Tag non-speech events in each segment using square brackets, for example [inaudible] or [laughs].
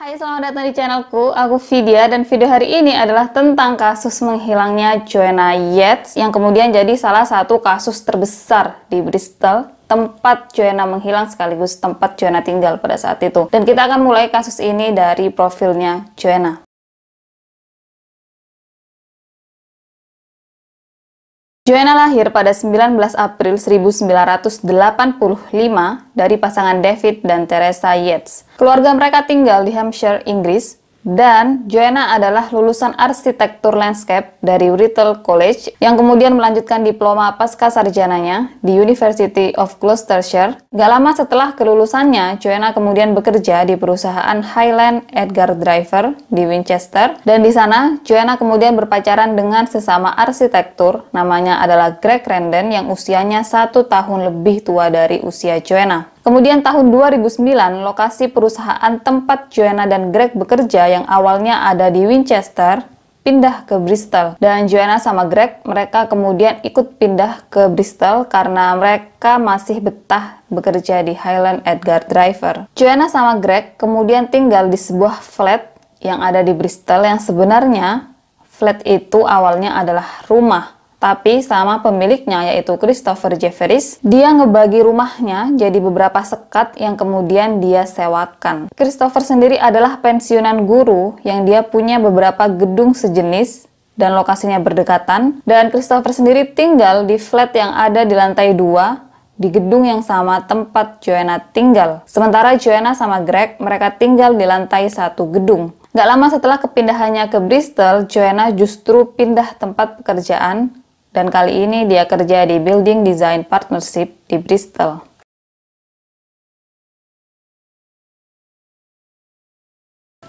Hai, selamat datang di channelku. Aku Vidya dan video hari ini adalah tentang kasus menghilangnya Joanna Yates yang kemudian jadi salah satu kasus terbesar di Bristol tempat Joanna menghilang sekaligus tempat Joanna tinggal pada saat itu. Dan kita akan mulai kasus ini dari profilnya Joanna. Joanna lahir pada 19 April 1985 dari pasangan David dan Teresa Yates. Keluarga mereka tinggal di Hampshire, Inggris, dan Joanna adalah lulusan arsitektur landscape dari Riddle College yang kemudian melanjutkan diploma pasca sarjananya di University of Gloucestershire. Gak lama setelah kelulusannya, Joanna kemudian bekerja di perusahaan Highland Edgar Driver di Winchester. Dan di sana, Joanna kemudian berpacaran dengan sesama arsitektur, namanya adalah Greg Rendon yang usianya satu tahun lebih tua dari usia Joanna. Kemudian tahun 2009, lokasi perusahaan tempat Joanna dan Greg bekerja yang awalnya ada di Winchester, pindah ke Bristol. Dan Joanna sama Greg, mereka kemudian ikut pindah ke Bristol karena mereka masih betah bekerja di Highland Edgar Driver. Joanna sama Greg kemudian tinggal di sebuah flat yang ada di Bristol yang sebenarnya flat itu awalnya adalah rumah tapi sama pemiliknya yaitu Christopher Jefferies, dia ngebagi rumahnya jadi beberapa sekat yang kemudian dia sewakan. Christopher sendiri adalah pensiunan guru yang dia punya beberapa gedung sejenis dan lokasinya berdekatan dan Christopher sendiri tinggal di flat yang ada di lantai 2 di gedung yang sama tempat Joanna tinggal. Sementara Joanna sama Greg, mereka tinggal di lantai satu gedung. Gak lama setelah kepindahannya ke Bristol, Joanna justru pindah tempat pekerjaan dan kali ini dia kerja di Building Design Partnership di Bristol.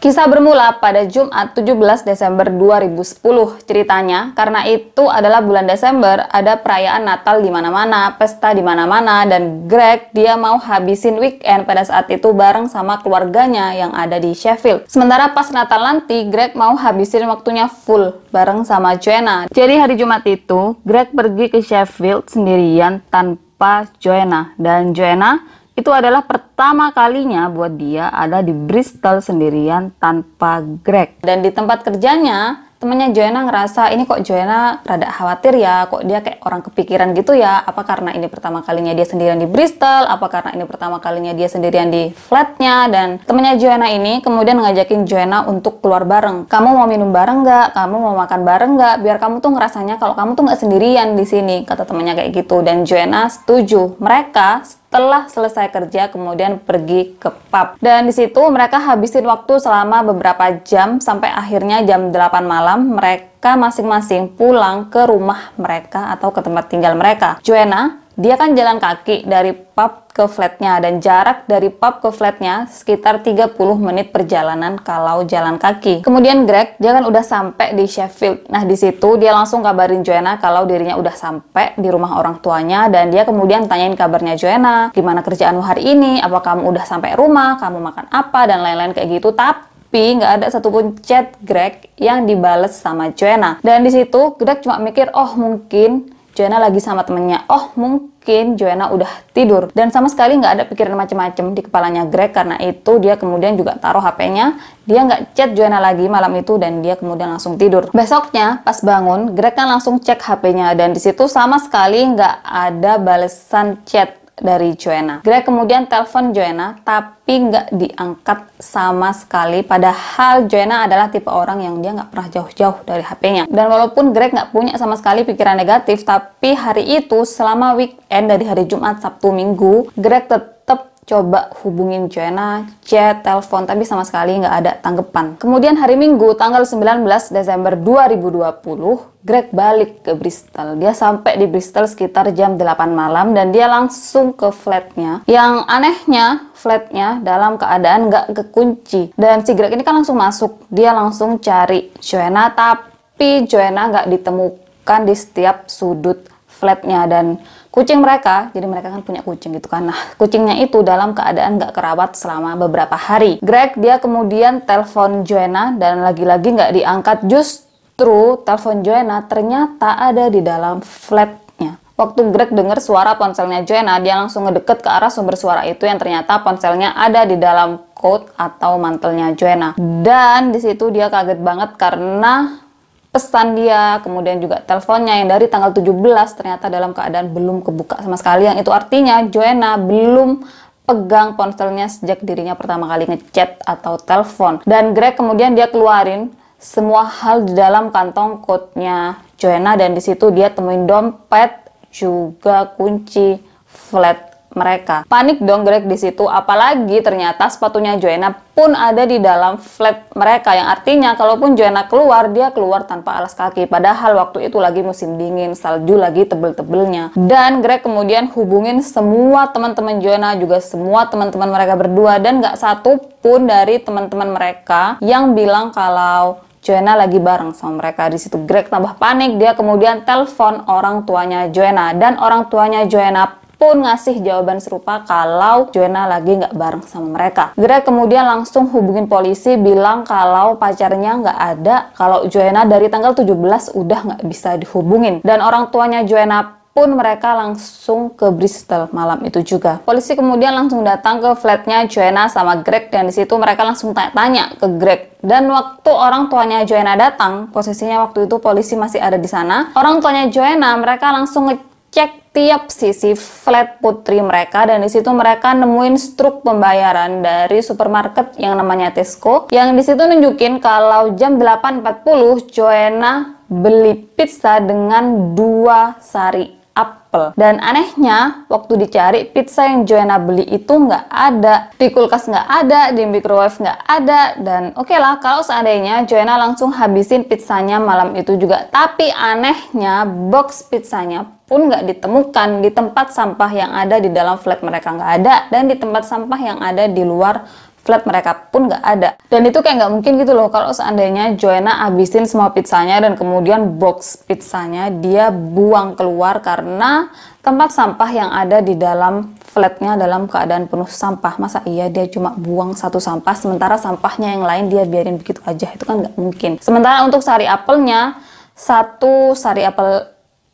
Kisah bermula pada Jumat 17 Desember 2010. Ceritanya, karena itu adalah bulan Desember, ada perayaan Natal di mana-mana, pesta di mana-mana, dan Greg dia mau habisin weekend pada saat itu bareng sama keluarganya yang ada di Sheffield. Sementara pas Natal nanti, Greg mau habisin waktunya full bareng sama Joanna. Jadi hari Jumat itu, Greg pergi ke Sheffield sendirian tanpa Joanna. Dan Joanna itu adalah pertama kalinya buat dia ada di Bristol sendirian tanpa Greg. Dan di tempat kerjanya, temannya Joanna ngerasa ini kok Joanna rada khawatir ya, kok dia kayak orang kepikiran gitu ya, apa karena ini pertama kalinya dia sendirian di Bristol, apa karena ini pertama kalinya dia sendirian di flatnya, dan temannya Joanna ini kemudian ngajakin Joanna untuk keluar bareng. Kamu mau minum bareng nggak? Kamu mau makan bareng nggak? Biar kamu tuh ngerasanya kalau kamu tuh nggak sendirian di sini, kata temannya kayak gitu. Dan Joanna setuju. Mereka telah selesai kerja kemudian pergi ke pub. Dan di situ mereka habisin waktu selama beberapa jam sampai akhirnya jam 8 malam mereka masing-masing pulang ke rumah mereka atau ke tempat tinggal mereka. Joanna dia kan jalan kaki dari pub ke flatnya dan jarak dari pub ke flatnya sekitar 30 menit perjalanan kalau jalan kaki. Kemudian Greg, dia kan udah sampai di Sheffield. Nah, di situ dia langsung kabarin Joanna kalau dirinya udah sampai di rumah orang tuanya dan dia kemudian tanyain kabarnya Joanna, gimana kerjaanmu hari ini, apa kamu udah sampai rumah, kamu makan apa, dan lain-lain kayak gitu. Tapi tapi nggak ada satupun chat Greg yang dibales sama Joanna. Dan di situ Greg cuma mikir, oh mungkin Joanna lagi sama temennya. Oh, mungkin Joanna udah tidur. Dan sama sekali nggak ada pikiran macem-macem di kepalanya Greg. Karena itu dia kemudian juga taruh HP-nya. Dia nggak chat Joanna lagi malam itu dan dia kemudian langsung tidur. Besoknya pas bangun, Greg kan langsung cek HP-nya. Dan disitu sama sekali nggak ada balasan chat dari Joanna. Greg kemudian telepon Joanna, tapi nggak diangkat sama sekali. Padahal Joanna adalah tipe orang yang dia nggak pernah jauh-jauh dari HP-nya. Dan walaupun Greg nggak punya sama sekali pikiran negatif, tapi hari itu selama weekend dari hari Jumat, Sabtu, Minggu, Greg tetap coba hubungin Joanna, chat, telepon, tapi sama sekali nggak ada tanggapan. Kemudian hari Minggu, tanggal 19 Desember 2020, Greg balik ke Bristol. Dia sampai di Bristol sekitar jam 8 malam dan dia langsung ke flatnya. Yang anehnya, flatnya dalam keadaan nggak kekunci. Dan si Greg ini kan langsung masuk. Dia langsung cari Joanna, tapi Joanna nggak ditemukan di setiap sudut flatnya. Dan kucing mereka, jadi mereka kan punya kucing gitu kan. Nah, kucingnya itu dalam keadaan gak kerawat selama beberapa hari. Greg dia kemudian telepon Joanna dan lagi-lagi gak diangkat justru telepon Joanna ternyata ada di dalam flatnya. Waktu Greg dengar suara ponselnya Joanna, dia langsung ngedeket ke arah sumber suara itu yang ternyata ponselnya ada di dalam coat atau mantelnya Joanna. Dan di situ dia kaget banget karena pesan dia, kemudian juga teleponnya yang dari tanggal 17 ternyata dalam keadaan belum kebuka sama sekali. Yang itu artinya Joanna belum pegang ponselnya sejak dirinya pertama kali ngechat atau telepon. Dan Greg kemudian dia keluarin semua hal di dalam kantong kotnya Joanna dan disitu dia temuin dompet juga kunci flat mereka. Panik dong Greg di situ, apalagi ternyata sepatunya Joanna pun ada di dalam flat mereka yang artinya kalaupun Joanna keluar, dia keluar tanpa alas kaki. Padahal waktu itu lagi musim dingin, salju lagi tebel-tebelnya. Dan Greg kemudian hubungin semua teman-teman Joanna juga semua teman-teman mereka berdua dan nggak satu pun dari teman-teman mereka yang bilang kalau Joanna lagi bareng sama mereka di situ. Greg tambah panik, dia kemudian telepon orang tuanya Joanna dan orang tuanya Joanna pun ngasih jawaban serupa kalau Joanna lagi nggak bareng sama mereka. Greg kemudian langsung hubungin polisi bilang kalau pacarnya nggak ada, kalau Joanna dari tanggal 17 udah nggak bisa dihubungin. Dan orang tuanya Joanna pun mereka langsung ke Bristol malam itu juga. Polisi kemudian langsung datang ke flatnya Joanna sama Greg dan di situ mereka langsung tanya-tanya ke Greg. Dan waktu orang tuanya Joanna datang, posisinya waktu itu polisi masih ada di sana. Orang tuanya Joanna mereka langsung nge cek tiap sisi flat putri mereka dan di situ mereka nemuin struk pembayaran dari supermarket yang namanya Tesco yang di situ nunjukin kalau jam 8.40 Joanna beli pizza dengan dua sari apel. Dan anehnya, waktu dicari pizza yang Joanna beli itu nggak ada. Di kulkas nggak ada, di microwave nggak ada. Dan oke okay lah, kalau seandainya Joanna langsung habisin pizzanya malam itu juga. Tapi anehnya, box pizzanya pun nggak ditemukan di tempat sampah yang ada di dalam flat mereka nggak ada dan di tempat sampah yang ada di luar flat mereka pun nggak ada dan itu kayak nggak mungkin gitu loh kalau seandainya Joanna abisin semua pizzanya dan kemudian box pizzanya dia buang keluar karena tempat sampah yang ada di dalam flatnya dalam keadaan penuh sampah masa iya dia cuma buang satu sampah sementara sampahnya yang lain dia biarin begitu aja itu kan nggak mungkin sementara untuk sari apelnya satu sari apel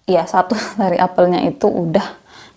ya satu [laughs] sari apelnya itu udah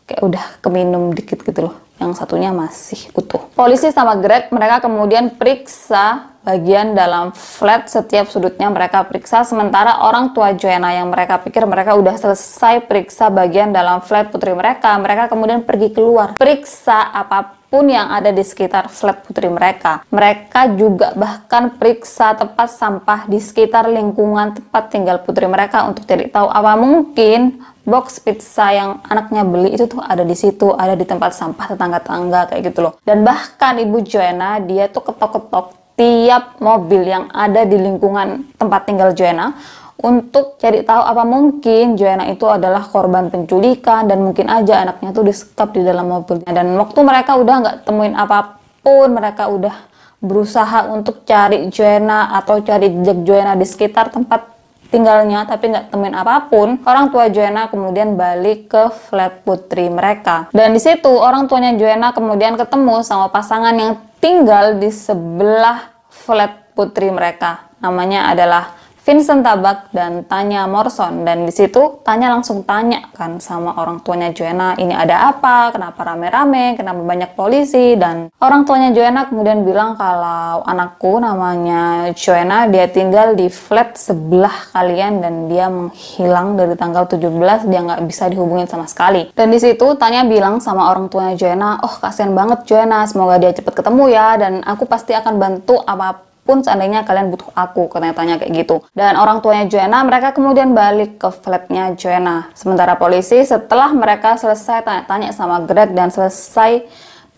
kayak udah keminum dikit gitu loh yang satunya masih utuh. Polisi sama Greg mereka kemudian periksa bagian dalam flat setiap sudutnya mereka periksa sementara orang tua Joanna yang mereka pikir mereka udah selesai periksa bagian dalam flat putri mereka mereka kemudian pergi keluar periksa apapun yang ada di sekitar flat putri mereka mereka juga bahkan periksa tempat sampah di sekitar lingkungan tempat tinggal putri mereka untuk tidak tahu apa mungkin box pizza yang anaknya beli itu tuh ada di situ, ada di tempat sampah tetangga-tetangga kayak gitu loh. Dan bahkan Ibu Joena dia tuh ketok-ketok tiap mobil yang ada di lingkungan tempat tinggal Joena untuk cari tahu apa mungkin Joena itu adalah korban penculikan dan mungkin aja anaknya tuh disekap di dalam mobilnya dan waktu mereka udah nggak temuin apapun mereka udah berusaha untuk cari Joena atau cari jejak Joena di sekitar tempat tinggalnya tapi nggak temuin apapun, orang tua Joanna kemudian balik ke flat putri mereka. Dan di situ orang tuanya Joanna kemudian ketemu sama pasangan yang tinggal di sebelah flat putri mereka. Namanya adalah Vincent Tabak dan Tanya Morrison dan di situ Tanya langsung tanya kan sama orang tuanya Joanna ini ada apa kenapa rame-rame kenapa banyak polisi dan orang tuanya Joanna kemudian bilang kalau anakku namanya Joanna dia tinggal di flat sebelah kalian dan dia menghilang dari tanggal 17 dia nggak bisa dihubungin sama sekali dan di situ Tanya bilang sama orang tuanya Joanna oh kasihan banget Joanna semoga dia cepet ketemu ya dan aku pasti akan bantu apa-apa pun seandainya kalian butuh aku katanya kayak gitu dan orang tuanya Joanna mereka kemudian balik ke flatnya Joanna sementara polisi setelah mereka selesai tanya-tanya sama Greg dan selesai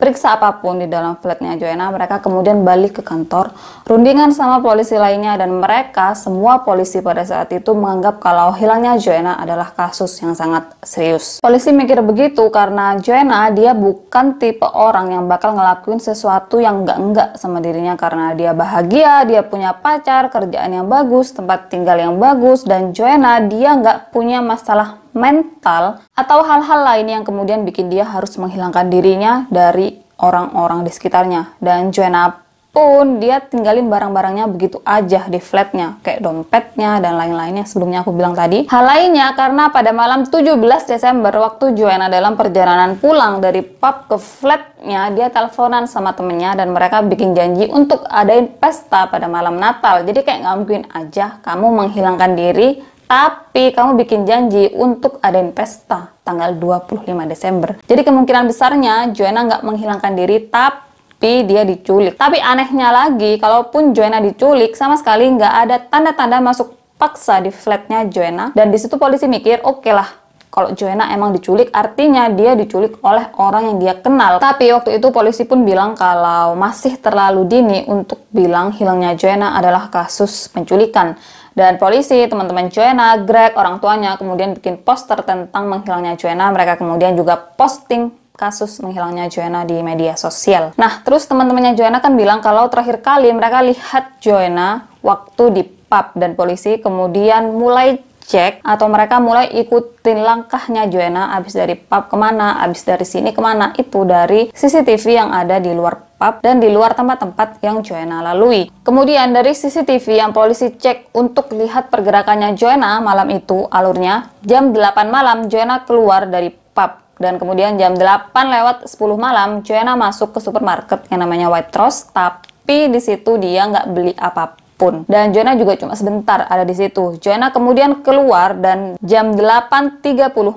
periksa apapun di dalam flatnya Joena, mereka kemudian balik ke kantor, rundingan sama polisi lainnya dan mereka semua polisi pada saat itu menganggap kalau hilangnya Joena adalah kasus yang sangat serius. Polisi mikir begitu karena Joena dia bukan tipe orang yang bakal ngelakuin sesuatu yang enggak-enggak sama dirinya karena dia bahagia, dia punya pacar, kerjaan yang bagus, tempat tinggal yang bagus dan Joena dia enggak punya masalah mental, atau hal-hal lain yang kemudian bikin dia harus menghilangkan dirinya dari orang-orang di sekitarnya. Dan Joanna pun dia tinggalin barang-barangnya begitu aja di flatnya, kayak dompetnya dan lain lainnya sebelumnya aku bilang tadi. Hal lainnya karena pada malam 17 Desember waktu Joanna dalam perjalanan pulang dari pub ke flatnya, dia teleponan sama temennya dan mereka bikin janji untuk adain pesta pada malam Natal. Jadi kayak nggak mungkin aja kamu menghilangkan diri tapi kamu bikin janji untuk adain pesta tanggal 25 Desember. Jadi kemungkinan besarnya Joanna nggak menghilangkan diri, tapi dia diculik. Tapi anehnya lagi, kalaupun Joanna diculik, sama sekali nggak ada tanda-tanda masuk paksa di flatnya Joanna. Dan disitu polisi mikir, oke okay lah, kalau Joanna emang diculik, artinya dia diculik oleh orang yang dia kenal. Tapi waktu itu polisi pun bilang kalau masih terlalu dini untuk bilang hilangnya Joanna adalah kasus penculikan. Dan polisi, teman-teman Joena, Greg, orang tuanya kemudian bikin poster tentang menghilangnya Joena. Mereka kemudian juga posting kasus menghilangnya Joanna di media sosial. Nah, terus teman-temannya Joanna kan bilang kalau terakhir kali mereka lihat Joanna waktu di pub dan polisi kemudian mulai cek atau mereka mulai ikutin langkahnya Joanna abis dari pub kemana, abis dari sini kemana itu dari CCTV yang ada di luar pub dan di luar tempat-tempat yang Joanna lalui. Kemudian dari CCTV yang polisi cek untuk lihat pergerakannya Joanna malam itu alurnya jam 8 malam Joanna keluar dari pub dan kemudian jam 8 lewat 10 malam Joanna masuk ke supermarket yang namanya White Rose tapi di situ dia nggak beli apa-apa pun. Dan Joanna juga cuma sebentar ada di situ. Joanna kemudian keluar dan jam 8.30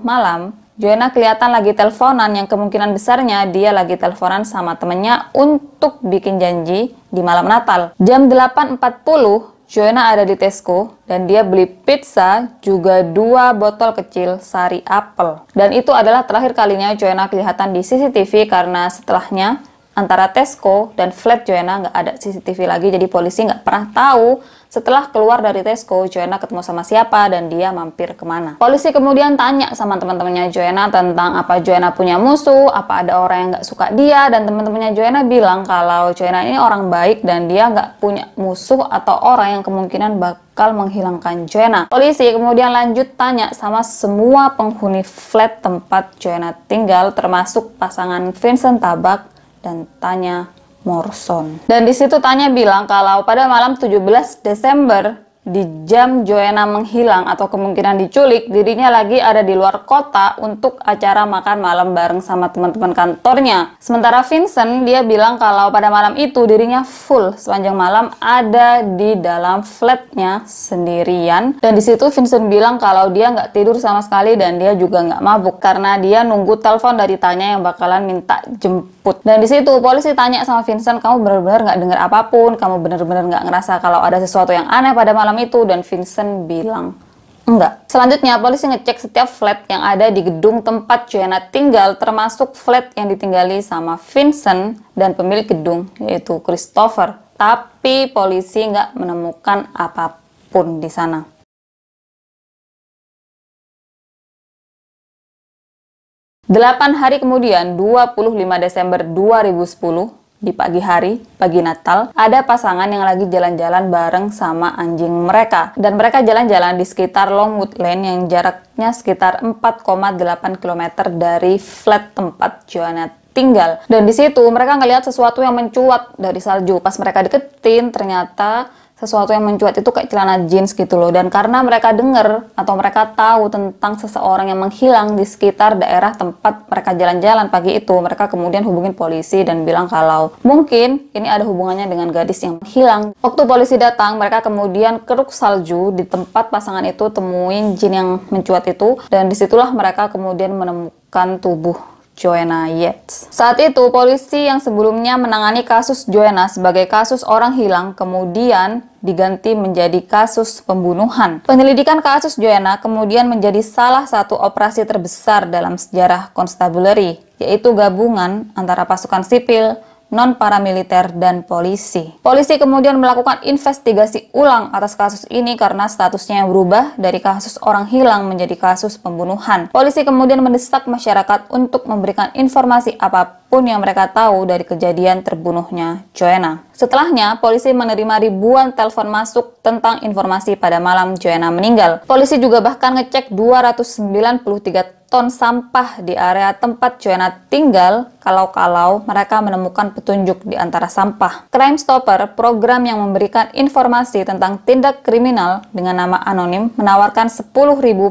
malam Joanna kelihatan lagi teleponan yang kemungkinan besarnya dia lagi teleponan sama temennya untuk bikin janji di malam Natal. Jam 8.40, Joanna ada di Tesco dan dia beli pizza juga dua botol kecil sari apel. Dan itu adalah terakhir kalinya Joanna kelihatan di CCTV karena setelahnya antara Tesco dan flat Joanna nggak ada CCTV lagi jadi polisi nggak pernah tahu setelah keluar dari Tesco Joanna ketemu sama siapa dan dia mampir kemana polisi kemudian tanya sama teman-temannya Joanna tentang apa Joanna punya musuh apa ada orang yang nggak suka dia dan teman-temannya Joanna bilang kalau Joanna ini orang baik dan dia nggak punya musuh atau orang yang kemungkinan bakal menghilangkan Joanna polisi kemudian lanjut tanya sama semua penghuni flat tempat Joanna tinggal termasuk pasangan Vincent Tabak dan Tanya Morson. Dan di situ Tanya bilang kalau pada malam 17 Desember di jam Joanna menghilang atau kemungkinan diculik, dirinya lagi ada di luar kota untuk acara makan malam bareng sama teman-teman kantornya. Sementara Vincent, dia bilang kalau pada malam itu dirinya full sepanjang malam ada di dalam flatnya sendirian. Dan di situ Vincent bilang kalau dia nggak tidur sama sekali dan dia juga nggak mabuk karena dia nunggu telepon dari Tanya yang bakalan minta jemput. Dan di situ polisi tanya sama Vincent, kamu benar-benar nggak dengar apapun, kamu benar-benar nggak ngerasa kalau ada sesuatu yang aneh pada malam malam itu dan Vincent bilang enggak. Selanjutnya polisi ngecek setiap flat yang ada di gedung tempat Joanna tinggal termasuk flat yang ditinggali sama Vincent dan pemilik gedung yaitu Christopher. Tapi polisi nggak menemukan apapun di sana. Delapan hari kemudian, 25 Desember 2010, di pagi hari, pagi Natal, ada pasangan yang lagi jalan-jalan bareng sama anjing mereka. Dan mereka jalan-jalan di sekitar Longwood Lane yang jaraknya sekitar 4,8 km dari flat tempat Joanna tinggal. Dan di situ mereka ngelihat sesuatu yang mencuat dari salju. Pas mereka deketin, ternyata sesuatu yang mencuat itu kayak celana jeans gitu loh dan karena mereka dengar atau mereka tahu tentang seseorang yang menghilang di sekitar daerah tempat mereka jalan-jalan pagi itu mereka kemudian hubungin polisi dan bilang kalau mungkin ini ada hubungannya dengan gadis yang hilang waktu polisi datang mereka kemudian keruk salju di tempat pasangan itu temuin jin yang mencuat itu dan disitulah mereka kemudian menemukan tubuh Joanna Yates. Saat itu, polisi yang sebelumnya menangani kasus Joanna sebagai kasus orang hilang kemudian diganti menjadi kasus pembunuhan. Penyelidikan kasus Joanna kemudian menjadi salah satu operasi terbesar dalam sejarah konstabulari, yaitu gabungan antara pasukan sipil, non-paramiliter, dan polisi. Polisi kemudian melakukan investigasi ulang atas kasus ini karena statusnya yang berubah dari kasus orang hilang menjadi kasus pembunuhan. Polisi kemudian mendesak masyarakat untuk memberikan informasi apapun apapun yang mereka tahu dari kejadian terbunuhnya Joanna. Setelahnya, polisi menerima ribuan telepon masuk tentang informasi pada malam Joanna meninggal. Polisi juga bahkan ngecek 293 ton sampah di area tempat Joanna tinggal kalau-kalau mereka menemukan petunjuk di antara sampah. Crime Stopper, program yang memberikan informasi tentang tindak kriminal dengan nama anonim, menawarkan 10.000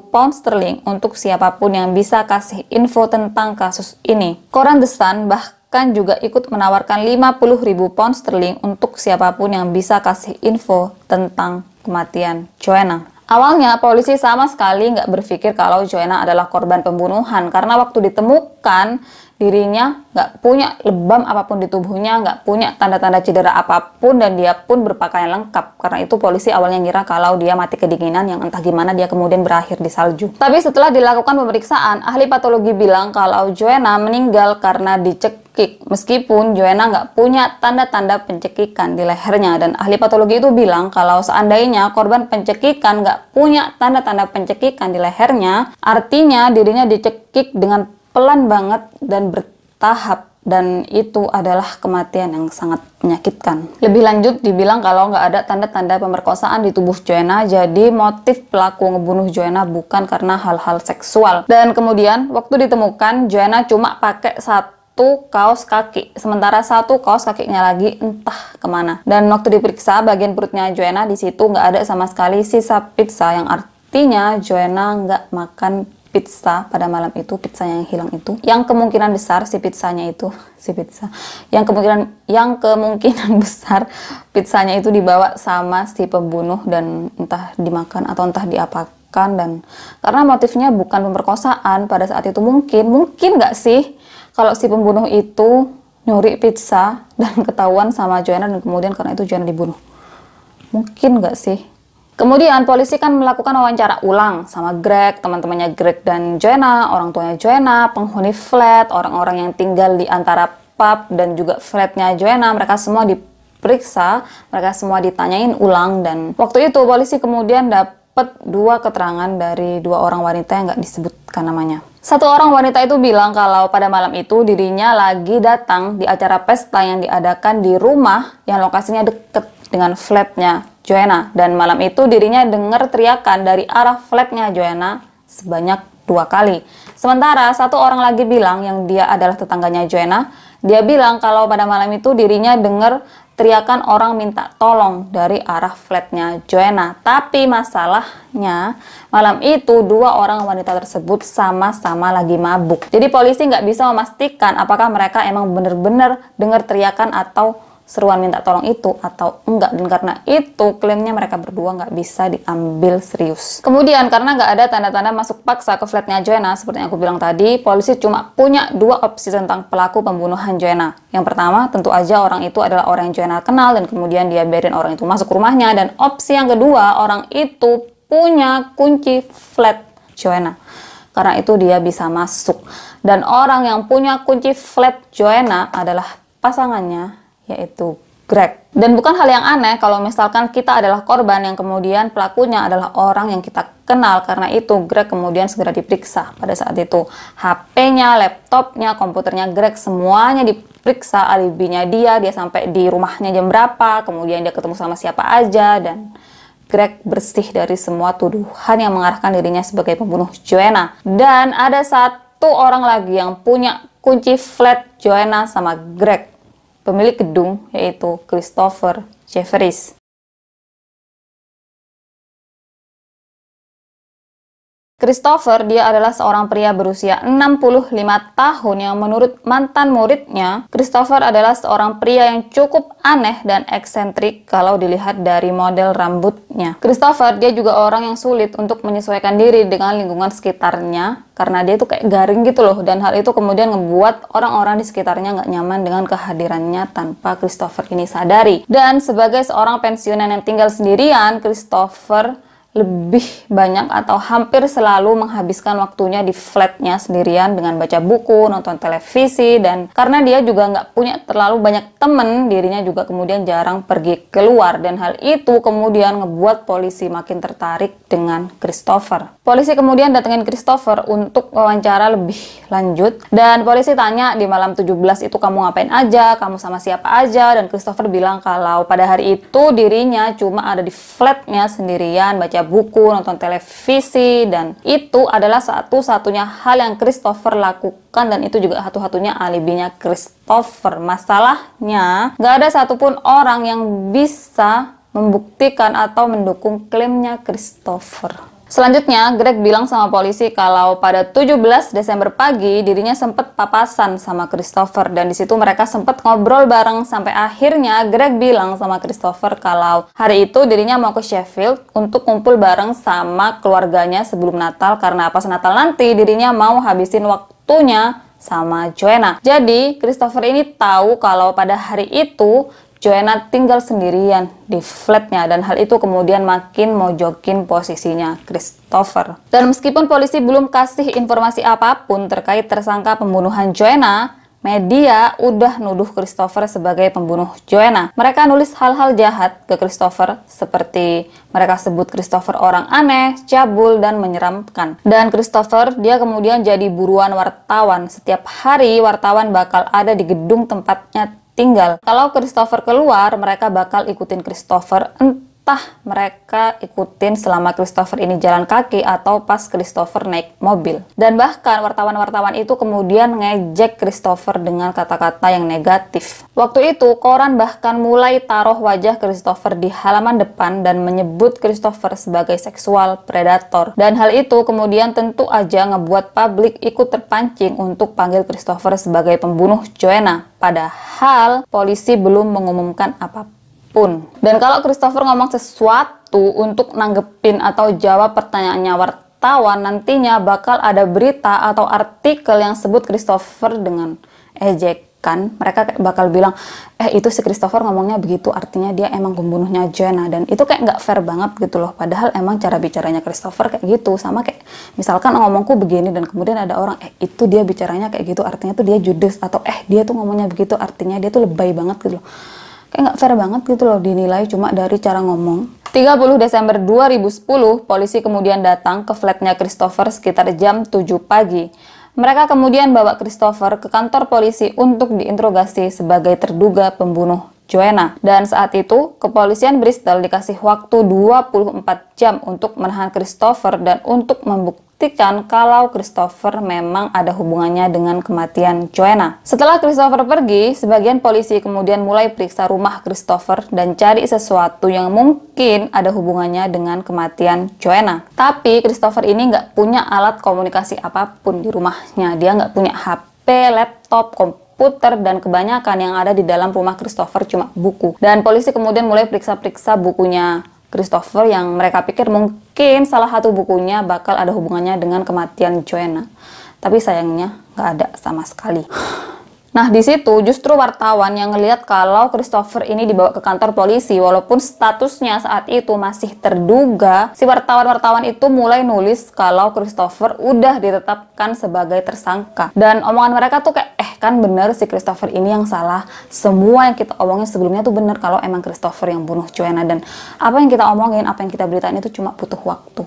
pound sterling untuk siapapun yang bisa kasih info tentang kasus ini. Koran The Sun bahkan juga ikut menawarkan 50.000 pound sterling untuk siapapun yang bisa kasih info tentang kematian Joanna. Awalnya polisi sama sekali nggak berpikir kalau Joanna adalah korban pembunuhan karena waktu ditemukan dirinya nggak punya lebam apapun di tubuhnya, nggak punya tanda-tanda cedera apapun dan dia pun berpakaian lengkap. Karena itu polisi awalnya ngira kalau dia mati kedinginan yang entah gimana dia kemudian berakhir di salju. Tapi setelah dilakukan pemeriksaan, ahli patologi bilang kalau Joanna meninggal karena dicek meskipun Joanna nggak punya tanda-tanda pencekikan di lehernya dan ahli patologi itu bilang kalau seandainya korban pencekikan nggak punya tanda-tanda pencekikan di lehernya artinya dirinya dicekik dengan pelan banget dan bertahap dan itu adalah kematian yang sangat menyakitkan. Lebih lanjut dibilang kalau nggak ada tanda-tanda pemerkosaan di tubuh Joanna, jadi motif pelaku ngebunuh Joanna bukan karena hal-hal seksual. Dan kemudian waktu ditemukan, Joanna cuma pakai satu satu kaos kaki, sementara satu kaos kakinya lagi entah kemana. Dan waktu diperiksa, bagian perutnya Joanna di situ nggak ada sama sekali sisa pizza yang artinya Joanna nggak makan pizza pada malam itu, pizza yang hilang itu. Yang kemungkinan besar si pizzanya itu, si pizza. Yang kemungkinan yang kemungkinan [laughs] besar pizzanya itu dibawa sama si pembunuh dan entah dimakan atau entah diapakan dan karena motifnya bukan pemerkosaan pada saat itu mungkin mungkin nggak sih kalau si pembunuh itu nyuri pizza dan ketahuan sama Joanna dan kemudian karena itu Joanna dibunuh. Mungkin nggak sih? Kemudian polisi kan melakukan wawancara ulang sama Greg, teman-temannya Greg dan Joanna, orang tuanya Joanna, penghuni flat, orang-orang yang tinggal di antara pub dan juga flatnya Joanna, mereka semua diperiksa, mereka semua ditanyain ulang dan waktu itu polisi kemudian dapat dapat dua keterangan dari dua orang wanita yang nggak disebutkan namanya. Satu orang wanita itu bilang kalau pada malam itu dirinya lagi datang di acara pesta yang diadakan di rumah yang lokasinya deket dengan flatnya Joanna. Dan malam itu dirinya dengar teriakan dari arah flatnya Joanna sebanyak dua kali. Sementara satu orang lagi bilang yang dia adalah tetangganya Joanna, dia bilang kalau pada malam itu dirinya dengar teriakan orang minta tolong dari arah flatnya Joanna. Tapi masalahnya malam itu dua orang wanita tersebut sama-sama lagi mabuk. Jadi polisi nggak bisa memastikan apakah mereka emang benar-benar dengar teriakan atau seruan minta tolong itu atau enggak dan karena itu klaimnya mereka berdua nggak bisa diambil serius. Kemudian karena nggak ada tanda-tanda masuk paksa ke flatnya Joanna seperti yang aku bilang tadi, polisi cuma punya dua opsi tentang pelaku pembunuhan Joanna. Yang pertama tentu aja orang itu adalah orang yang Joanna kenal dan kemudian dia biarin orang itu masuk rumahnya dan opsi yang kedua orang itu punya kunci flat Joanna. Karena itu dia bisa masuk. Dan orang yang punya kunci flat Joanna adalah pasangannya yaitu Greg Dan bukan hal yang aneh kalau misalkan kita adalah korban yang kemudian pelakunya adalah orang yang kita kenal karena itu Greg kemudian segera diperiksa pada saat itu HP-nya, laptopnya, komputernya Greg semuanya diperiksa alibinya dia, dia sampai di rumahnya jam berapa, kemudian dia ketemu sama siapa aja dan Greg bersih dari semua tuduhan yang mengarahkan dirinya sebagai pembunuh Joanna. Dan ada satu orang lagi yang punya kunci flat Joanna sama Greg pemilik gedung yaitu Christopher Jeffries. Christopher dia adalah seorang pria berusia 65 tahun yang menurut mantan muridnya, Christopher adalah seorang pria yang cukup aneh dan eksentrik kalau dilihat dari model rambutnya. Christopher dia juga orang yang sulit untuk menyesuaikan diri dengan lingkungan sekitarnya karena dia tuh kayak garing gitu loh dan hal itu kemudian ngebuat orang-orang di sekitarnya nggak nyaman dengan kehadirannya tanpa Christopher ini sadari. Dan sebagai seorang pensiunan yang tinggal sendirian, Christopher lebih banyak atau hampir selalu menghabiskan waktunya di flatnya sendirian dengan baca buku, nonton televisi, dan karena dia juga nggak punya terlalu banyak temen, dirinya juga kemudian jarang pergi keluar, dan hal itu kemudian ngebuat polisi makin tertarik dengan Christopher. Polisi kemudian datengin Christopher untuk wawancara lebih lanjut, dan polisi tanya di malam 17 itu kamu ngapain aja, kamu sama siapa aja, dan Christopher bilang kalau pada hari itu dirinya cuma ada di flatnya sendirian, baca buku, nonton televisi, dan itu adalah satu-satunya hal yang Christopher lakukan dan itu juga satu-satunya alibinya Christopher. Masalahnya, gak ada satupun orang yang bisa membuktikan atau mendukung klaimnya Christopher. Selanjutnya, Greg bilang sama polisi kalau pada 17 Desember pagi dirinya sempat papasan sama Christopher dan di situ mereka sempat ngobrol bareng sampai akhirnya Greg bilang sama Christopher kalau hari itu dirinya mau ke Sheffield untuk kumpul bareng sama keluarganya sebelum Natal karena pas Natal nanti dirinya mau habisin waktunya sama Joanna. Jadi, Christopher ini tahu kalau pada hari itu Joanna tinggal sendirian di flatnya dan hal itu kemudian makin mojokin posisinya Christopher. Dan meskipun polisi belum kasih informasi apapun terkait tersangka pembunuhan Joanna, media udah nuduh Christopher sebagai pembunuh Joanna. Mereka nulis hal-hal jahat ke Christopher seperti mereka sebut Christopher orang aneh, cabul, dan menyeramkan. Dan Christopher, dia kemudian jadi buruan wartawan. Setiap hari wartawan bakal ada di gedung tempatnya tinggal. Kalau Christopher keluar, mereka bakal ikutin Christopher entah mereka ikutin selama Christopher ini jalan kaki atau pas Christopher naik mobil. Dan bahkan wartawan-wartawan itu kemudian ngejek Christopher dengan kata-kata yang negatif. Waktu itu koran bahkan mulai taruh wajah Christopher di halaman depan dan menyebut Christopher sebagai seksual predator. Dan hal itu kemudian tentu aja ngebuat publik ikut terpancing untuk panggil Christopher sebagai pembunuh Joanna. Padahal polisi belum mengumumkan apa-apa pun. Dan kalau Christopher ngomong sesuatu untuk nanggepin atau jawab pertanyaannya wartawan, nantinya bakal ada berita atau artikel yang sebut Christopher dengan ejekan. Mereka bakal bilang, eh itu si Christopher ngomongnya begitu, artinya dia emang pembunuhnya Jenna. Dan itu kayak nggak fair banget gitu loh. Padahal emang cara bicaranya Christopher kayak gitu. Sama kayak misalkan ngomongku begini dan kemudian ada orang, eh itu dia bicaranya kayak gitu, artinya tuh dia judes. Atau eh dia tuh ngomongnya begitu, artinya dia tuh lebay banget gitu loh Kayak nggak fair banget gitu loh dinilai cuma dari cara ngomong. 30 Desember 2010, polisi kemudian datang ke flatnya Christopher sekitar jam 7 pagi. Mereka kemudian bawa Christopher ke kantor polisi untuk diinterogasi sebagai terduga pembunuh Joanna. Dan saat itu, kepolisian Bristol dikasih waktu 24 jam untuk menahan Christopher dan untuk membuktikan membuktikan kalau Christopher memang ada hubungannya dengan kematian Joanna. Setelah Christopher pergi, sebagian polisi kemudian mulai periksa rumah Christopher dan cari sesuatu yang mungkin ada hubungannya dengan kematian Joanna. Tapi Christopher ini nggak punya alat komunikasi apapun di rumahnya. Dia nggak punya HP, laptop, komputer komputer dan kebanyakan yang ada di dalam rumah Christopher cuma buku. Dan polisi kemudian mulai periksa-periksa bukunya Christopher yang mereka pikir mungkin salah satu bukunya bakal ada hubungannya dengan kematian Joanna. Tapi sayangnya nggak ada sama sekali. Nah, di situ justru wartawan yang ngelihat kalau Christopher ini dibawa ke kantor polisi walaupun statusnya saat itu masih terduga, si wartawan-wartawan itu mulai nulis kalau Christopher udah ditetapkan sebagai tersangka. Dan omongan mereka tuh kayak eh kan bener si Christopher ini yang salah. Semua yang kita omongin sebelumnya tuh bener kalau emang Christopher yang bunuh Joanna dan apa yang kita omongin, apa yang kita beritain itu cuma butuh waktu.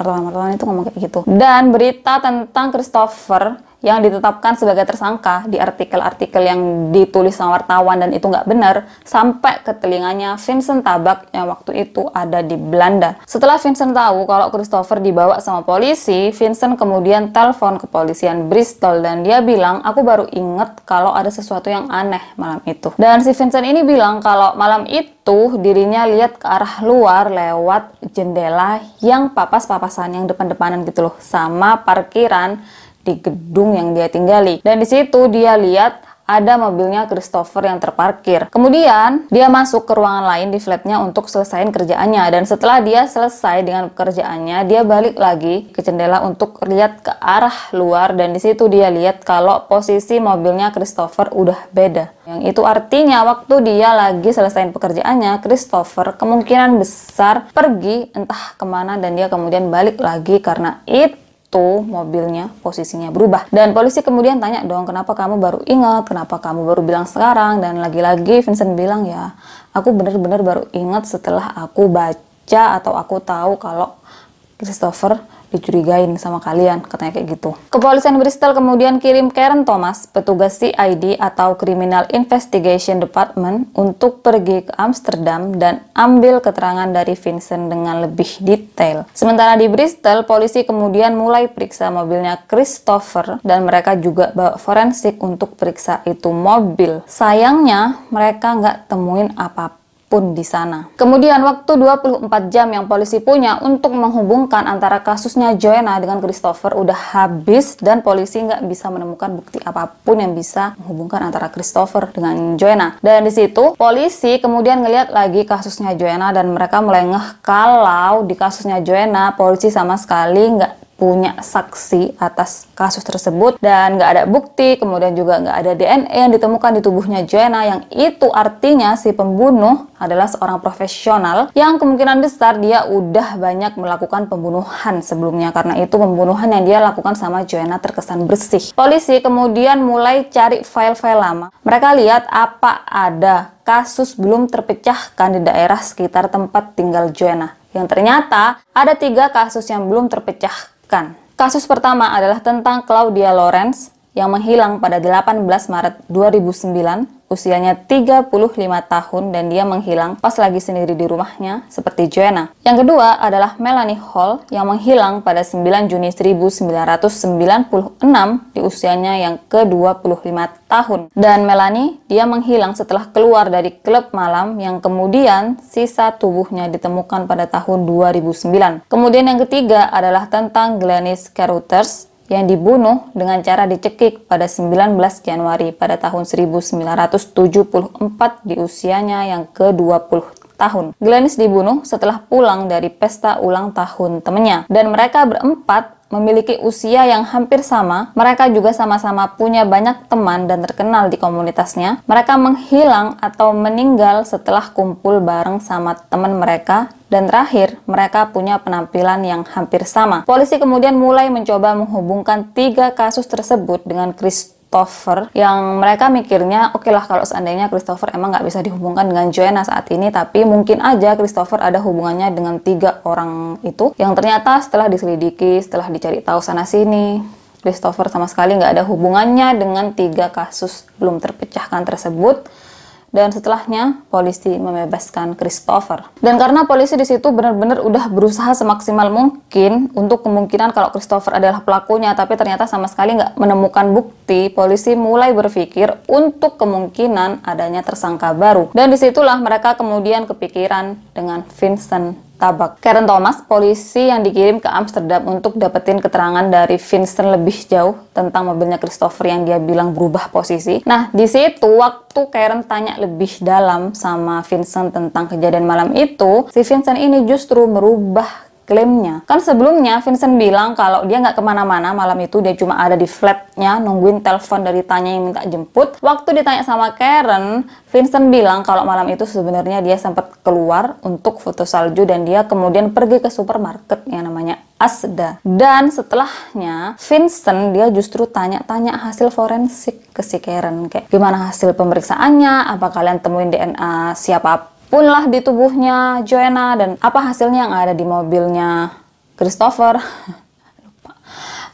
Wartawan-wartawan itu ngomong kayak gitu. Dan berita tentang Christopher yang ditetapkan sebagai tersangka di artikel-artikel yang ditulis sama wartawan dan itu nggak benar sampai ke telinganya Vincent Tabak yang waktu itu ada di Belanda. Setelah Vincent tahu kalau Christopher dibawa sama polisi, Vincent kemudian telepon kepolisian Bristol dan dia bilang, aku baru inget kalau ada sesuatu yang aneh malam itu. Dan si Vincent ini bilang kalau malam itu dirinya lihat ke arah luar lewat jendela yang papas-papasan yang depan-depanan gitu loh sama parkiran di gedung yang dia tinggali. Dan di situ dia lihat ada mobilnya Christopher yang terparkir. Kemudian, dia masuk ke ruangan lain di flatnya untuk selesaiin kerjaannya. Dan setelah dia selesai dengan pekerjaannya, dia balik lagi ke jendela untuk lihat ke arah luar. Dan di situ dia lihat kalau posisi mobilnya Christopher udah beda. Yang itu artinya waktu dia lagi selesaiin pekerjaannya, Christopher kemungkinan besar pergi entah kemana dan dia kemudian balik lagi karena itu itu mobilnya posisinya berubah. Dan polisi kemudian tanya dong, kenapa kamu baru ingat, kenapa kamu baru bilang sekarang, dan lagi-lagi Vincent bilang ya, aku benar-benar baru ingat setelah aku baca atau aku tahu kalau Christopher dicurigain sama kalian, katanya kayak gitu. Kepolisian Bristol kemudian kirim Karen Thomas, petugas CID atau Criminal Investigation Department, untuk pergi ke Amsterdam dan ambil keterangan dari Vincent dengan lebih detail. Sementara di Bristol, polisi kemudian mulai periksa mobilnya Christopher dan mereka juga bawa forensik untuk periksa itu mobil. Sayangnya, mereka nggak temuin apa-apa pun di sana. Kemudian waktu 24 jam yang polisi punya untuk menghubungkan antara kasusnya Joanna dengan Christopher udah habis dan polisi nggak bisa menemukan bukti apapun yang bisa menghubungkan antara Christopher dengan Joanna. Dan di situ polisi kemudian ngelihat lagi kasusnya Joanna dan mereka mulai ngeh kalau di kasusnya Joanna polisi sama sekali nggak punya saksi atas kasus tersebut dan nggak ada bukti, kemudian juga nggak ada DNA yang ditemukan di tubuhnya Joanna yang itu artinya si pembunuh adalah seorang profesional yang kemungkinan besar dia udah banyak melakukan pembunuhan sebelumnya karena itu pembunuhan yang dia lakukan sama Joanna terkesan bersih. Polisi kemudian mulai cari file-file lama. Mereka lihat apa ada kasus belum terpecahkan di daerah sekitar tempat tinggal Joanna yang ternyata ada tiga kasus yang belum terpecahkan dimaafkan. Kasus pertama adalah tentang Claudia Lorenz yang menghilang pada 18 Maret 2009 usianya 35 tahun dan dia menghilang pas lagi sendiri di rumahnya seperti Joanna. Yang kedua adalah Melanie Hall yang menghilang pada 9 Juni 1996 di usianya yang ke-25 tahun. Dan Melanie dia menghilang setelah keluar dari klub malam yang kemudian sisa tubuhnya ditemukan pada tahun 2009. Kemudian yang ketiga adalah tentang Glennis Carothers yang dibunuh dengan cara dicekik pada 19 Januari pada tahun 1974 di usianya yang ke-20 tahun. Glennis dibunuh setelah pulang dari pesta ulang tahun temennya dan mereka berempat memiliki usia yang hampir sama, mereka juga sama-sama punya banyak teman dan terkenal di komunitasnya, mereka menghilang atau meninggal setelah kumpul bareng sama teman mereka dan terakhir, mereka punya penampilan yang hampir sama. Polisi kemudian mulai mencoba menghubungkan tiga kasus tersebut dengan Chris Christopher yang mereka mikirnya oke okay lah kalau seandainya Christopher emang nggak bisa dihubungkan dengan Joanna saat ini tapi mungkin aja Christopher ada hubungannya dengan tiga orang itu yang ternyata setelah diselidiki setelah dicari tahu sana sini Christopher sama sekali nggak ada hubungannya dengan tiga kasus belum terpecahkan tersebut dan setelahnya polisi membebaskan Christopher. Dan karena polisi di situ benar-benar udah berusaha semaksimal mungkin untuk kemungkinan kalau Christopher adalah pelakunya, tapi ternyata sama sekali nggak menemukan bukti, polisi mulai berpikir untuk kemungkinan adanya tersangka baru. Dan disitulah mereka kemudian kepikiran dengan Vincent tabak. Karen Thomas, polisi yang dikirim ke Amsterdam untuk dapetin keterangan dari Vincent lebih jauh tentang mobilnya Christopher yang dia bilang berubah posisi. Nah, di situ waktu Karen tanya lebih dalam sama Vincent tentang kejadian malam itu, si Vincent ini justru merubah klaimnya. Kan sebelumnya Vincent bilang kalau dia nggak kemana-mana malam itu dia cuma ada di flatnya nungguin telepon dari Tanya yang minta jemput. Waktu ditanya sama Karen, Vincent bilang kalau malam itu sebenarnya dia sempat keluar untuk foto salju dan dia kemudian pergi ke supermarket yang namanya Asda. Dan setelahnya, Vincent dia justru tanya-tanya hasil forensik ke si Karen. Kayak gimana hasil pemeriksaannya, apa kalian temuin DNA siapa pun lah di tubuhnya Joanna dan apa hasilnya yang ada di mobilnya Christopher. [laughs]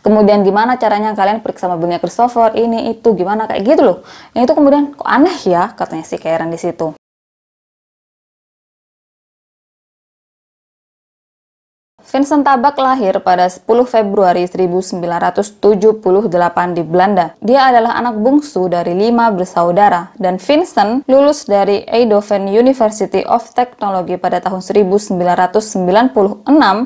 Kemudian gimana caranya kalian periksa mobilnya Christopher ini itu gimana kayak gitu loh. Yang itu kemudian kok aneh ya katanya si Karen di situ. Vincent Tabak lahir pada 10 Februari 1978 di Belanda. Dia adalah anak bungsu dari lima bersaudara, dan Vincent lulus dari Eindhoven University of Technology pada tahun 1996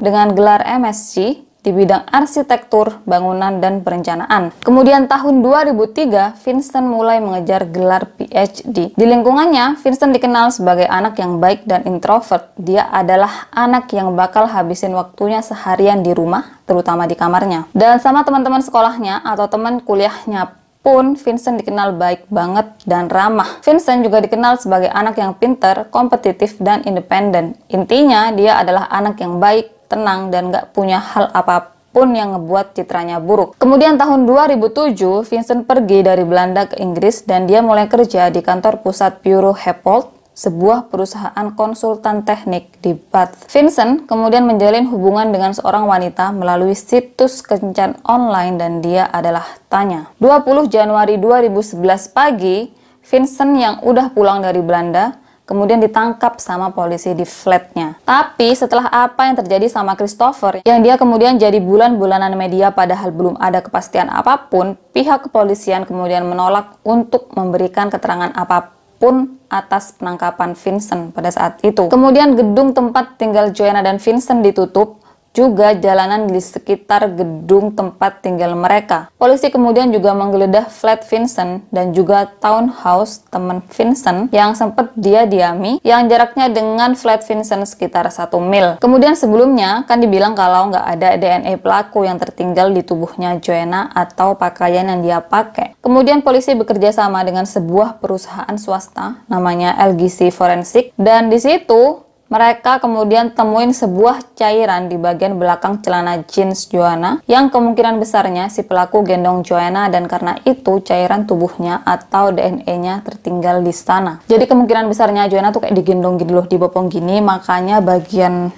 dengan gelar MSc di bidang arsitektur, bangunan, dan perencanaan. Kemudian tahun 2003, Vincent mulai mengejar gelar PhD. Di lingkungannya, Vincent dikenal sebagai anak yang baik dan introvert. Dia adalah anak yang bakal habisin waktunya seharian di rumah, terutama di kamarnya. Dan sama teman-teman sekolahnya atau teman kuliahnya pun Vincent dikenal baik banget dan ramah. Vincent juga dikenal sebagai anak yang pinter, kompetitif, dan independen. Intinya, dia adalah anak yang baik, tenang dan gak punya hal apapun yang ngebuat citranya buruk. Kemudian tahun 2007, Vincent pergi dari Belanda ke Inggris dan dia mulai kerja di kantor pusat Bureau Hepold, sebuah perusahaan konsultan teknik di Bath. Vincent kemudian menjalin hubungan dengan seorang wanita melalui situs kencan online dan dia adalah Tanya. 20 Januari 2011 pagi, Vincent yang udah pulang dari Belanda kemudian ditangkap sama polisi di flatnya. Tapi setelah apa yang terjadi sama Christopher, yang dia kemudian jadi bulan-bulanan media padahal belum ada kepastian apapun, pihak kepolisian kemudian menolak untuk memberikan keterangan apapun atas penangkapan Vincent pada saat itu. Kemudian gedung tempat tinggal Joanna dan Vincent ditutup juga jalanan di sekitar gedung tempat tinggal mereka. Polisi kemudian juga menggeledah flat Vincent dan juga townhouse teman Vincent yang sempat dia diami yang jaraknya dengan flat Vincent sekitar 1 mil. Kemudian sebelumnya kan dibilang kalau nggak ada DNA pelaku yang tertinggal di tubuhnya Joanna atau pakaian yang dia pakai. Kemudian polisi bekerja sama dengan sebuah perusahaan swasta namanya LGC Forensic dan di situ mereka kemudian temuin sebuah cairan di bagian belakang celana jeans Joanna yang kemungkinan besarnya si pelaku gendong Joanna dan karena itu cairan tubuhnya atau DNA-nya tertinggal di sana. Jadi kemungkinan besarnya Joanna tuh kayak digendong gini gitu loh, dibopong gini makanya bagian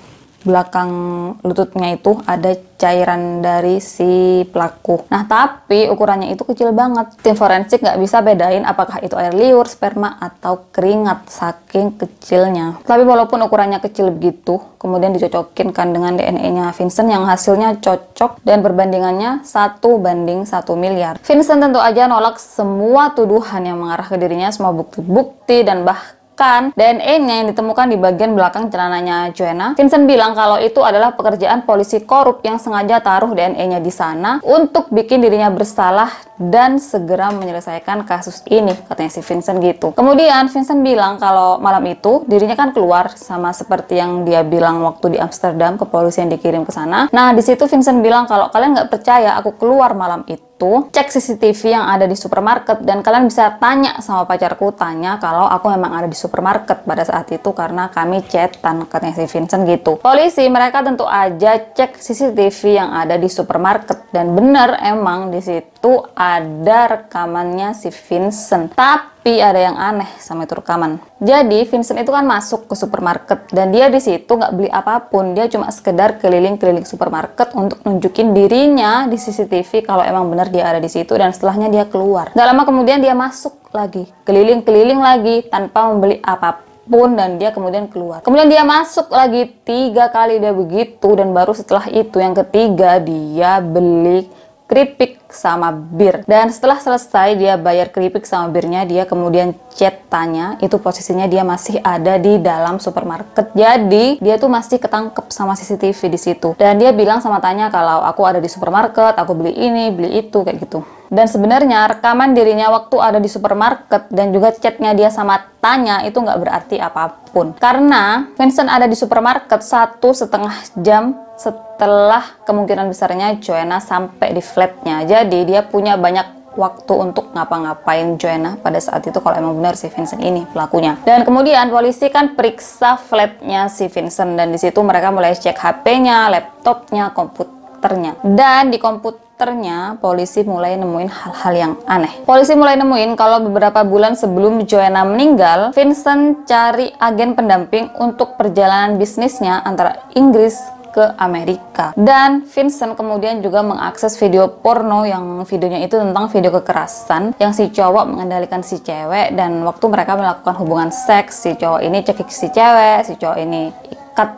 belakang lututnya itu ada cairan dari si pelaku. Nah, tapi ukurannya itu kecil banget. Tim forensik nggak bisa bedain apakah itu air liur, sperma, atau keringat saking kecilnya. Tapi walaupun ukurannya kecil begitu, kemudian dicocokin kan dengan DNA-nya Vincent yang hasilnya cocok dan perbandingannya satu banding satu miliar. Vincent tentu aja nolak semua tuduhan yang mengarah ke dirinya, semua bukti-bukti dan bahkan ditemukan DNA yang ditemukan di bagian belakang celananya Joanna. Vincent bilang kalau itu adalah pekerjaan polisi korup yang sengaja taruh DNA-nya di sana untuk bikin dirinya bersalah dan segera menyelesaikan kasus ini, katanya si Vincent gitu. Kemudian Vincent bilang kalau malam itu dirinya kan keluar sama seperti yang dia bilang waktu di Amsterdam ke polisi yang dikirim ke sana. Nah, di situ Vincent bilang kalau kalian nggak percaya aku keluar malam itu itu cek CCTV yang ada di supermarket dan kalian bisa tanya sama pacarku tanya kalau aku memang ada di supermarket pada saat itu karena kami chatan katanya si Vincent gitu polisi mereka tentu aja cek CCTV yang ada di supermarket dan bener emang di situ itu ada rekamannya si Vincent. Tapi ada yang aneh sama itu rekaman. Jadi Vincent itu kan masuk ke supermarket dan dia di situ nggak beli apapun. Dia cuma sekedar keliling-keliling supermarket untuk nunjukin dirinya di CCTV kalau emang benar dia ada di situ dan setelahnya dia keluar. Nggak lama kemudian dia masuk lagi, keliling-keliling lagi tanpa membeli apapun pun dan dia kemudian keluar. Kemudian dia masuk lagi tiga kali dia begitu dan baru setelah itu yang ketiga dia beli keripik sama bir dan setelah selesai dia bayar keripik sama birnya dia kemudian chat tanya itu posisinya dia masih ada di dalam supermarket jadi dia tuh masih ketangkep sama CCTV di situ dan dia bilang sama tanya kalau aku ada di supermarket aku beli ini beli itu kayak gitu dan sebenarnya rekaman dirinya waktu ada di supermarket dan juga chatnya dia sama Tanya itu nggak berarti apapun. Karena Vincent ada di supermarket satu setengah jam setelah kemungkinan besarnya Joanna sampai di flatnya. Jadi dia punya banyak waktu untuk ngapa-ngapain Joanna pada saat itu kalau emang benar si Vincent ini pelakunya. Dan kemudian polisi kan periksa flatnya si Vincent dan disitu mereka mulai cek HP-nya, laptopnya, komputer komputernya. Dan di komputernya, polisi mulai nemuin hal-hal yang aneh. Polisi mulai nemuin kalau beberapa bulan sebelum Joanna meninggal, Vincent cari agen pendamping untuk perjalanan bisnisnya antara Inggris ke Amerika. Dan Vincent kemudian juga mengakses video porno yang videonya itu tentang video kekerasan yang si cowok mengendalikan si cewek dan waktu mereka melakukan hubungan seks si cowok ini cekik si cewek, si cowok ini ikat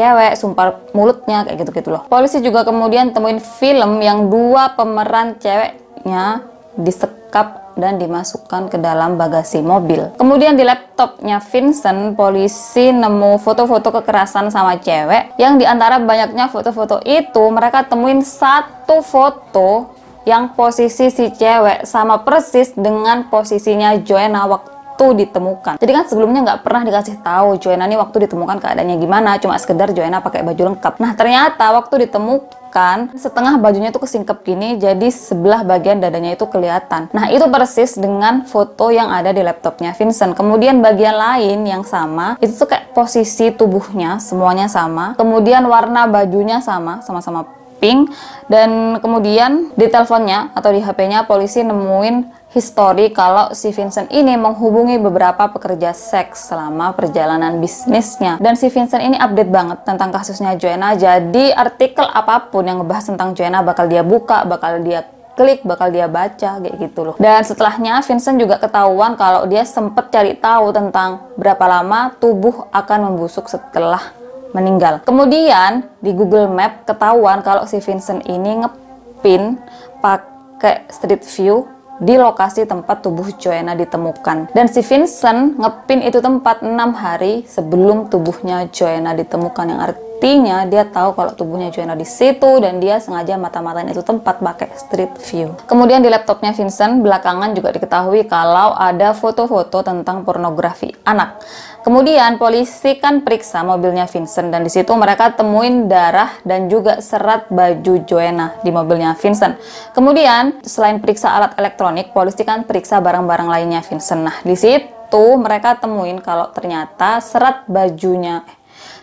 cewek, sumpah mulutnya kayak gitu-gitu loh. Polisi juga kemudian temuin film yang dua pemeran ceweknya disekap dan dimasukkan ke dalam bagasi mobil. Kemudian di laptopnya Vincent, polisi nemu foto-foto kekerasan sama cewek yang diantara banyaknya foto-foto itu mereka temuin satu foto yang posisi si cewek sama persis dengan posisinya Joanna waktu waktu ditemukan. Jadi kan sebelumnya nggak pernah dikasih tahu Joanna ini waktu ditemukan keadaannya gimana, cuma sekedar Joanna pakai baju lengkap. Nah ternyata waktu ditemukan kan setengah bajunya itu kesingkep gini jadi sebelah bagian dadanya itu kelihatan nah itu persis dengan foto yang ada di laptopnya Vincent kemudian bagian lain yang sama itu tuh kayak posisi tubuhnya semuanya sama kemudian warna bajunya sama sama-sama pink dan kemudian di teleponnya atau di HP-nya polisi nemuin histori kalau si Vincent ini menghubungi beberapa pekerja seks selama perjalanan bisnisnya. Dan si Vincent ini update banget tentang kasusnya Joanna, jadi artikel apapun yang ngebahas tentang Joanna bakal dia buka, bakal dia klik bakal dia baca kayak gitu loh dan setelahnya Vincent juga ketahuan kalau dia sempet cari tahu tentang berapa lama tubuh akan membusuk setelah meninggal kemudian di Google Map ketahuan kalau si Vincent ini ngepin pakai Street View di lokasi tempat tubuh Joanna ditemukan. Dan si Vincent ngepin itu tempat 6 hari sebelum tubuhnya Joanna ditemukan yang artinya buktinya dia tahu kalau tubuhnya Joanna di situ dan dia sengaja mata-matain itu tempat pakai street view. Kemudian di laptopnya Vincent belakangan juga diketahui kalau ada foto-foto tentang pornografi anak. Kemudian polisi kan periksa mobilnya Vincent dan di situ mereka temuin darah dan juga serat baju Joanna di mobilnya Vincent. Kemudian selain periksa alat elektronik, polisi kan periksa barang-barang lainnya Vincent. Nah, di situ mereka temuin kalau ternyata serat bajunya eh,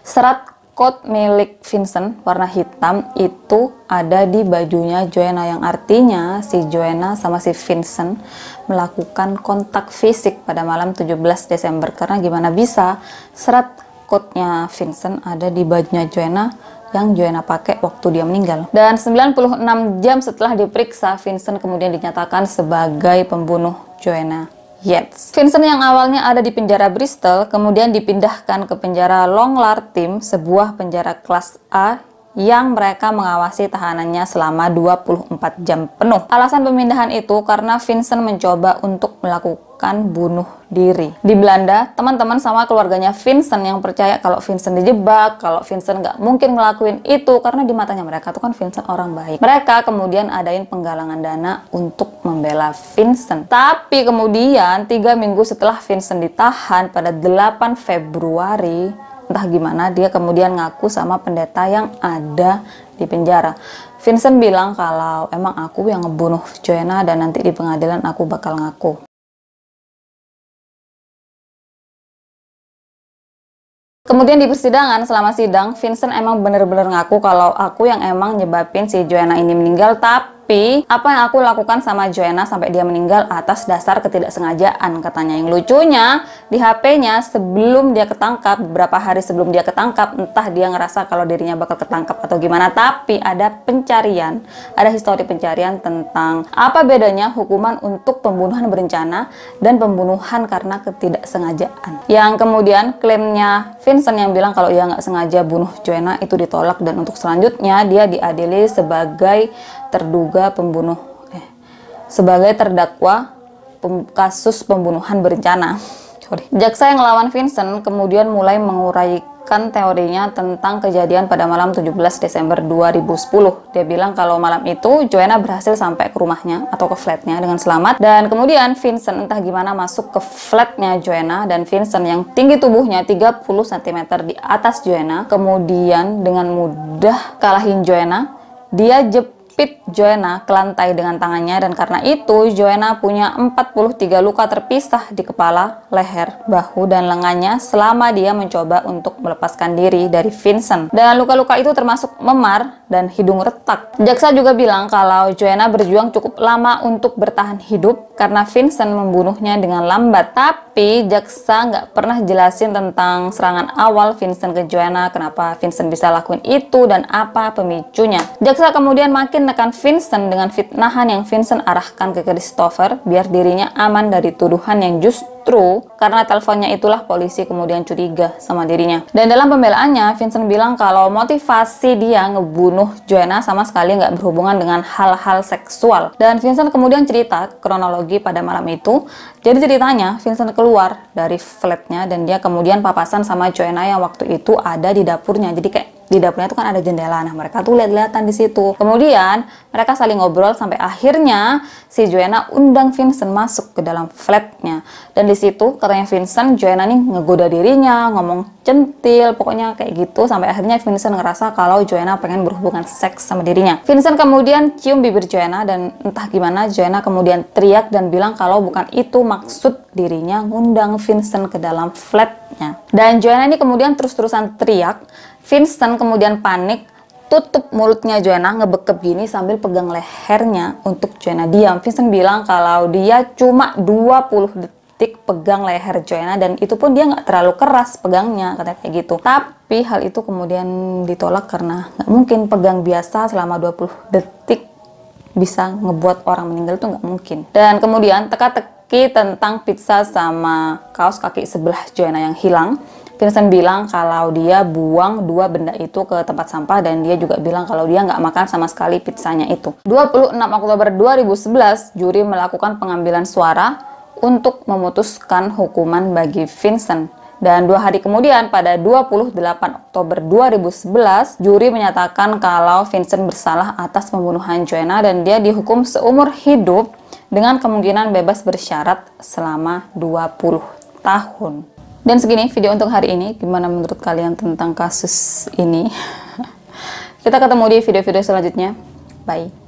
serat coat milik Vincent warna hitam itu ada di bajunya Joanna yang artinya si Joanna sama si Vincent melakukan kontak fisik pada malam 17 Desember karena gimana bisa serat coatnya Vincent ada di bajunya Joanna yang Joanna pakai waktu dia meninggal. Dan 96 jam setelah diperiksa, Vincent kemudian dinyatakan sebagai pembunuh Joanna. Yates. Vincent yang awalnya ada di penjara Bristol kemudian dipindahkan ke penjara Longlartim, sebuah penjara kelas A yang mereka mengawasi tahanannya selama 24 jam penuh. Alasan pemindahan itu karena Vincent mencoba untuk melakukan bunuh diri. Di Belanda, teman-teman sama keluarganya Vincent yang percaya kalau Vincent dijebak, kalau Vincent nggak mungkin ngelakuin itu karena di matanya mereka tuh kan Vincent orang baik. Mereka kemudian adain penggalangan dana untuk membela Vincent. Tapi kemudian tiga minggu setelah Vincent ditahan pada 8 Februari entah gimana dia kemudian ngaku sama pendeta yang ada di penjara. Vincent bilang kalau emang aku yang ngebunuh Joanna dan nanti di pengadilan aku bakal ngaku. Kemudian di persidangan selama sidang, Vincent emang bener-bener ngaku kalau aku yang emang nyebabin si Joanna ini meninggal, tapi tapi apa yang aku lakukan sama Joanna sampai dia meninggal atas dasar ketidaksengajaan katanya. Yang lucunya di HP-nya sebelum dia ketangkap, beberapa hari sebelum dia ketangkap, entah dia ngerasa kalau dirinya bakal ketangkap atau gimana, tapi ada pencarian, ada histori pencarian tentang apa bedanya hukuman untuk pembunuhan berencana dan pembunuhan karena ketidaksengajaan. Yang kemudian klaimnya Vincent yang bilang kalau dia nggak sengaja bunuh Joanna itu ditolak dan untuk selanjutnya dia diadili sebagai terduga pembunuh eh, sebagai terdakwa pem, kasus pembunuhan berencana. Sorry. Jaksa yang melawan Vincent kemudian mulai menguraikan teorinya tentang kejadian pada malam 17 Desember 2010. Dia bilang kalau malam itu Joanna berhasil sampai ke rumahnya atau ke flatnya dengan selamat dan kemudian Vincent entah gimana masuk ke flatnya Joanna dan Vincent yang tinggi tubuhnya 30 cm di atas Joanna kemudian dengan mudah kalahin Joanna dia jep menjepit Joanna ke lantai dengan tangannya dan karena itu Joanna punya 43 luka terpisah di kepala, leher, bahu, dan lengannya selama dia mencoba untuk melepaskan diri dari Vincent. Dan luka-luka itu termasuk memar dan hidung retak. Jaksa juga bilang kalau Joanna berjuang cukup lama untuk bertahan hidup karena Vincent membunuhnya dengan lambat. Tapi jaksa nggak pernah jelasin tentang serangan awal Vincent ke Joanna, kenapa Vincent bisa lakuin itu dan apa pemicunya. Jaksa kemudian makin menekan Vincent dengan fitnahan yang Vincent arahkan ke Christopher biar dirinya aman dari tuduhan yang justru karena teleponnya itulah polisi kemudian curiga sama dirinya. Dan dalam pembelaannya, Vincent bilang kalau motivasi dia ngebunuh Joanna sama sekali nggak berhubungan dengan hal-hal seksual. Dan Vincent kemudian cerita kronologi pada malam itu. Jadi ceritanya, Vincent keluar dari flatnya dan dia kemudian papasan sama Joanna yang waktu itu ada di dapurnya. Jadi kayak di dapurnya itu kan ada jendela. Nah, mereka tuh lihat-lihatan di situ. Kemudian, mereka saling ngobrol sampai akhirnya si Joanna undang Vincent masuk ke dalam flatnya. Dan di situ katanya Vincent, Joanna nih ngegoda dirinya, ngomong centil, pokoknya kayak gitu. Sampai akhirnya Vincent ngerasa kalau Joanna pengen berhubungan seks sama dirinya. Vincent kemudian cium bibir Joanna dan entah gimana Joanna kemudian teriak dan bilang kalau bukan itu maksud dirinya ngundang Vincent ke dalam flatnya. Dan Joanna ini kemudian terus-terusan teriak Vincent kemudian panik, tutup mulutnya Joanna ngebekep gini sambil pegang lehernya untuk Joanna diam. Vincent bilang kalau dia cuma 20 detik pegang leher Joanna dan itu pun dia nggak terlalu keras pegangnya katanya kayak gitu. Tapi hal itu kemudian ditolak karena nggak mungkin pegang biasa selama 20 detik bisa ngebuat orang meninggal itu nggak mungkin. Dan kemudian teka-teki tentang pizza sama kaos kaki sebelah Joanna yang hilang Vincent bilang kalau dia buang dua benda itu ke tempat sampah dan dia juga bilang kalau dia nggak makan sama sekali pizzanya itu. 26 Oktober 2011, juri melakukan pengambilan suara untuk memutuskan hukuman bagi Vincent. Dan dua hari kemudian pada 28 Oktober 2011, juri menyatakan kalau Vincent bersalah atas pembunuhan Joanna dan dia dihukum seumur hidup dengan kemungkinan bebas bersyarat selama 20 tahun. Dan segini video untuk hari ini. Gimana menurut kalian tentang kasus ini? [laughs] Kita ketemu di video-video selanjutnya. Bye.